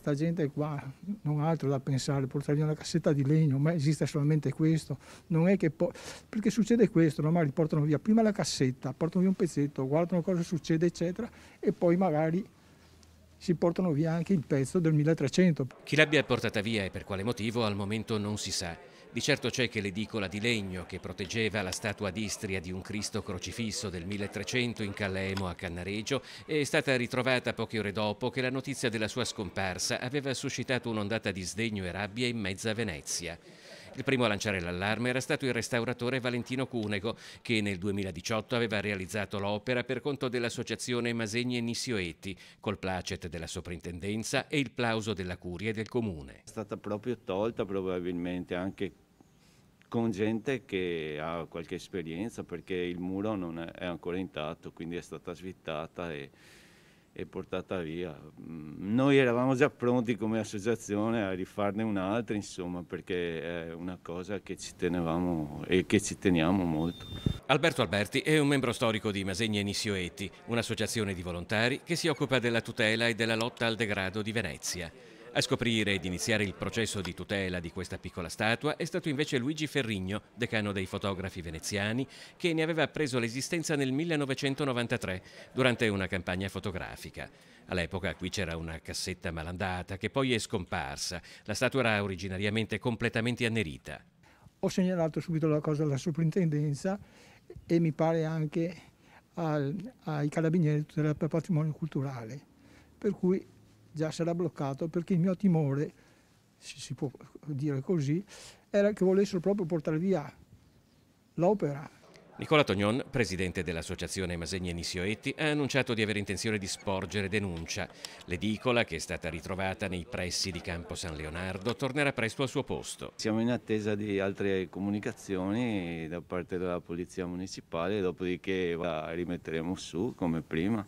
sta gente qua non ha altro da pensare, portare via una cassetta di legno, ma esiste solamente questo, non è che po- perché succede questo, no? magari portano via prima la cassetta, portano via un pezzetto, guardano cosa succede eccetera e poi magari si portano via anche il pezzo del 1300. Chi l'abbia portata via e per quale motivo al momento non si sa. Di certo c'è che l'edicola di legno che proteggeva la statua d'Istria di un Cristo crocifisso del 1300 in Callemo a Cannareggio è stata ritrovata poche ore dopo che la notizia della sua scomparsa aveva suscitato un'ondata di sdegno e rabbia in mezza Venezia. Il primo a lanciare l'allarme era stato il restauratore Valentino Cunego, che nel 2018 aveva realizzato l'opera per conto dell'associazione Masegni e Nissioetti, col placet della soprintendenza e il plauso della curia e del comune. È stata proprio tolta probabilmente anche con gente che ha qualche esperienza perché il muro non è ancora intatto, quindi è stata svittata e e portata via. Mm, noi eravamo già pronti come associazione a rifarne un'altra, insomma, perché è una cosa che ci tenevamo e che ci teniamo molto. Alberto Alberti è un membro storico di Masegna e Nissioetti, un'associazione di volontari che si occupa della tutela e della lotta al degrado di Venezia. A scoprire ed iniziare il processo di tutela di questa piccola statua è stato invece Luigi Ferrigno, decano dei fotografi veneziani, che ne aveva preso l'esistenza nel 1993 durante una campagna fotografica. All'epoca qui c'era una cassetta malandata che poi è scomparsa. La statua era originariamente completamente annerita. Ho segnalato subito la cosa alla soprintendenza e mi pare anche al, ai carabinieri del patrimonio culturale, per cui già sarà bloccato perché il mio timore, se si può dire così, era che volessero proprio portare via l'opera. Nicola Tognon, presidente dell'associazione Masegne Nisioetti, ha annunciato di avere intenzione di sporgere denuncia. L'edicola, che è stata ritrovata nei pressi di Campo San Leonardo, tornerà presto al suo posto. Siamo in attesa di altre comunicazioni da parte della Polizia Municipale, dopodiché la rimetteremo su come prima.